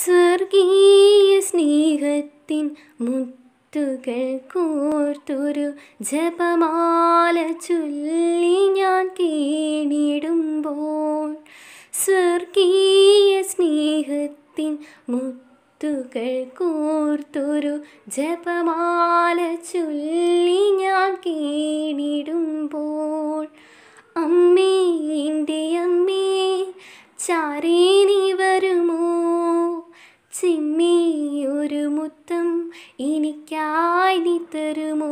സ്വർഗീയ സ്നേഹത്തിൻ മുത്തുകൾ കോർത്തൊരു ജപമാല ചൊല്ലി ഞാൻ കേടിടുമ്പോൾ സ്വർഗീയ സ്നേഹത്തിൻ മുത്തുകൾ കോർത്തൊരു ജപമാല ചൊല്ലി ഞാൻ കേടിടുമ്പോൾ അമ്മേ എൻ്റെ അമ്മേ ചാരേനി ഒരു മുത്തം എനിക്കായി നീ തരുമോ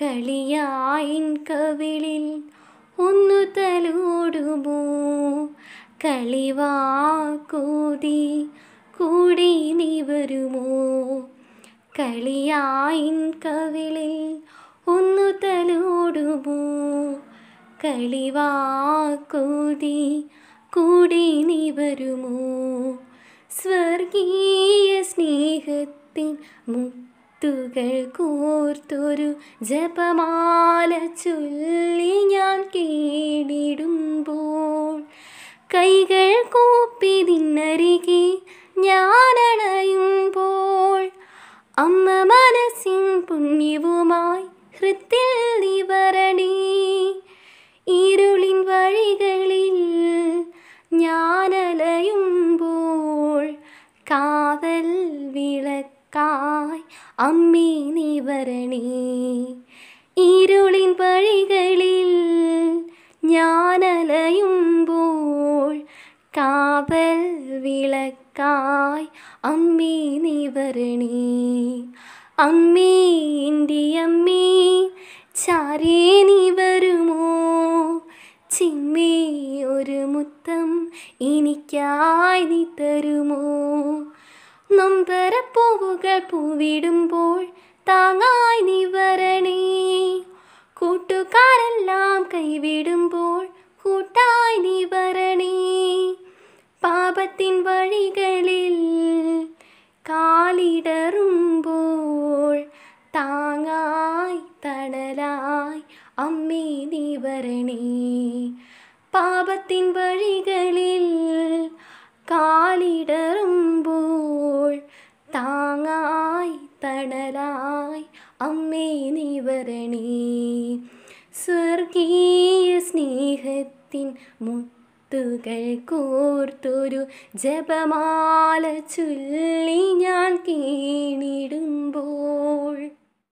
കളിയായിൻ കവിളിൽ ഒന്നു തലോടുമോ കളിവാക്കൂതി കൂടി നീ വരുമോ കളിയായിൻ കവിളിൽ ഒന്നു തലോടുമോ കളിവാക്കൂതി കൂടി നീ വരുമോ മുത്തുകൾ കോർത്തൊരു ജപമാല ചൊല്ലി ഞാൻ കേടിടുമ്പോൾ കൈകൾ കോപ്പി തിന്നരികെ ഞാനണയുമ്പോൾ അമ്മ മനസ്സിൻ പുണ്യവുമായി ഹൃത്തിൽ നിവരണി ഇരുളിൻ വഴികളിൽ ഞാനലയുമ്പോൾ കാതൽ വിളക്ക് കായ് അമ്മേ നീ വരണേ ഇരുളിൻ പഴികളിൽ ഞാനലയുമ്പോൾ കാവൽ വിളക്കായ് അമ്മേ നീ വരണേ അമ്മേ എൻ്റെ ചാരേ നീ വരുമോ ചിമ്മേ ഒരു മുത്തം എനിക്കായി നീ തരുമോ നൊമ്പരപ്പൂവുകൾ പൂവിടുമ്പോൾ താങ്ങായി നീ വരണേ കൂട്ടുകാരെല്ലാം കൈവിടുമ്പോൾ കൂട്ടായി നീ വരണേ പാപത്തിൻ വഴികളിൽ കാലിടറുമ്പോൾ താങ്ങായി തണലായി അമ്മേ നീ വരണേ പാപത്തിൻ വഴികളിൽ കാലിടറും ായി അമ്മേ നീ വരണേ സ്വർഗീയ സ്നേഹത്തിൻ മുത്തുകൾ കോർത്തൊരു ജപമാല ചൊല്ലി ഞാൻ കീണിടും